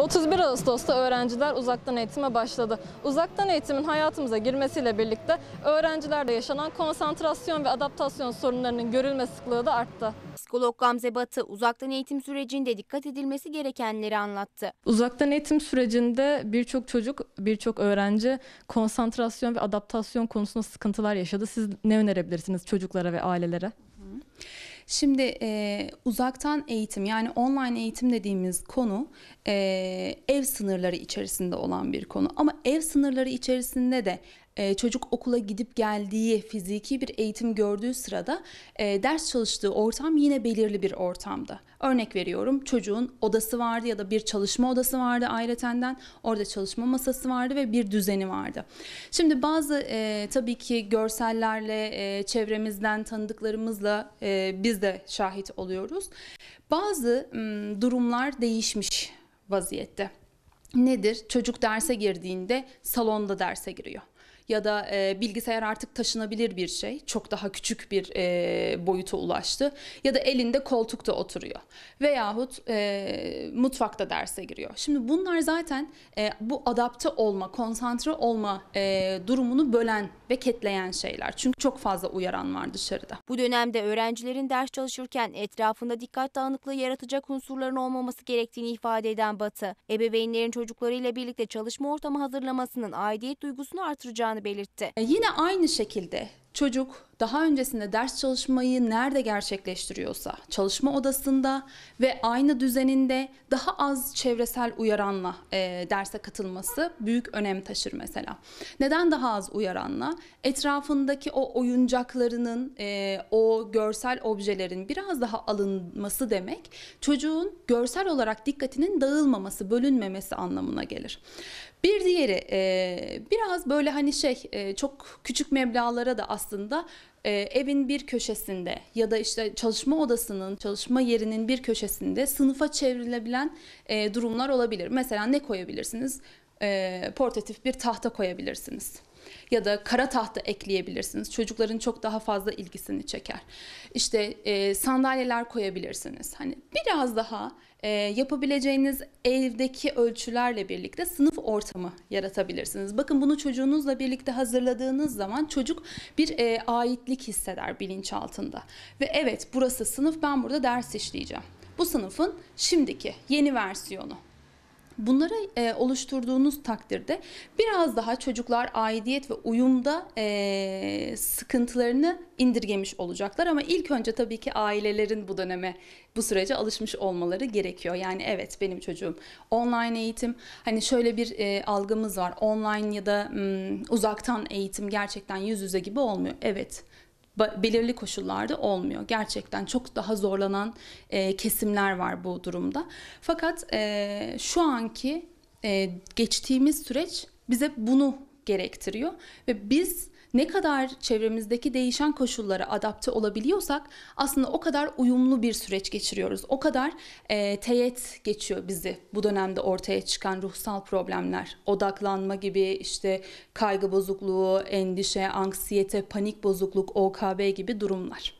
31 Ağustos'ta öğrenciler uzaktan eğitime başladı. Uzaktan eğitimin hayatımıza girmesiyle birlikte öğrencilerde yaşanan konsantrasyon ve adaptasyon sorunlarının görülme sıklığı da arttı. Psikolog Gamze Batı uzaktan eğitim sürecinde dikkat edilmesi gerekenleri anlattı. Uzaktan eğitim sürecinde birçok çocuk, birçok öğrenci konsantrasyon ve adaptasyon konusunda sıkıntılar yaşadı. Siz ne önerebilirsiniz çocuklara ve ailelere? Hı. Şimdi e, uzaktan eğitim yani online eğitim dediğimiz konu e, ev sınırları içerisinde olan bir konu. Ama ev sınırları içerisinde de e, çocuk okula gidip geldiği fiziki bir eğitim gördüğü sırada e, ders çalıştığı ortam yine belirli bir ortamda. Örnek veriyorum çocuğun odası vardı ya da bir çalışma odası vardı ailetenden orada çalışma masası vardı ve bir düzeni vardı. Şimdi bazı e, tabii ki görsellerle e, çevremizden tanıdıklarımızla e, biz de şahit oluyoruz. Bazı m, durumlar değişmiş vaziyette. Nedir? Çocuk derse girdiğinde salonda derse giriyor ya da e, bilgisayar artık taşınabilir bir şey. Çok daha küçük bir e, boyuta ulaştı. Ya da elinde koltukta oturuyor. Veyahut e, mutfakta derse giriyor. Şimdi bunlar zaten e, bu adapte olma, konsantre olma e, durumunu bölen ve ketleyen şeyler. Çünkü çok fazla uyaran var dışarıda. Bu dönemde öğrencilerin ders çalışırken etrafında dikkat dağınıklığı yaratacak unsurların olmaması gerektiğini ifade eden Batı, ebeveynlerin çocuklarıyla birlikte çalışma ortamı hazırlamasının aidiyet duygusunu artıracağını belirtti. E, yine aynı şekilde çocuk daha öncesinde ders çalışmayı nerede gerçekleştiriyorsa, çalışma odasında ve aynı düzeninde daha az çevresel uyaranla e, derse katılması büyük önem taşır mesela. Neden daha az uyaranla? Etrafındaki o oyuncaklarının, e, o görsel objelerin biraz daha alınması demek çocuğun görsel olarak dikkatinin dağılmaması, bölünmemesi anlamına gelir. Bir diğeri e, biraz böyle hani şey e, çok küçük meblağlara da aslında e, evin bir köşesinde ya da işte çalışma odasının, çalışma yerinin bir köşesinde sınıfa çevrilebilen e, durumlar olabilir. Mesela ne koyabilirsiniz? E, portatif bir tahta koyabilirsiniz. Ya da kara tahta ekleyebilirsiniz. Çocukların çok daha fazla ilgisini çeker. İşte e, sandalyeler koyabilirsiniz. Hani biraz daha e, yapabileceğiniz evdeki ölçülerle birlikte sınıf ortamı yaratabilirsiniz. Bakın bunu çocuğunuzla birlikte hazırladığınız zaman çocuk bir e, aitlik hisseder bilinçaltında. Ve evet burası sınıf ben burada ders işleyeceğim. Bu sınıfın şimdiki yeni versiyonu Bunları e, oluşturduğunuz takdirde biraz daha çocuklar aidiyet ve uyumda e, sıkıntılarını indirgemiş olacaklar. Ama ilk önce tabii ki ailelerin bu döneme, bu sürece alışmış olmaları gerekiyor. Yani evet benim çocuğum online eğitim, hani şöyle bir e, algımız var. Online ya da m, uzaktan eğitim gerçekten yüz yüze gibi olmuyor. Evet belirli koşullarda olmuyor. Gerçekten çok daha zorlanan e, kesimler var bu durumda. Fakat e, şu anki e, geçtiğimiz süreç bize bunu gerektiriyor ve biz ne kadar çevremizdeki değişen koşullara adapte olabiliyorsak aslında o kadar uyumlu bir süreç geçiriyoruz. O kadar e, teğet geçiyor bizi bu dönemde ortaya çıkan ruhsal problemler. Odaklanma gibi işte kaygı bozukluğu, endişe, anksiyete, panik bozukluk, OKB gibi durumlar.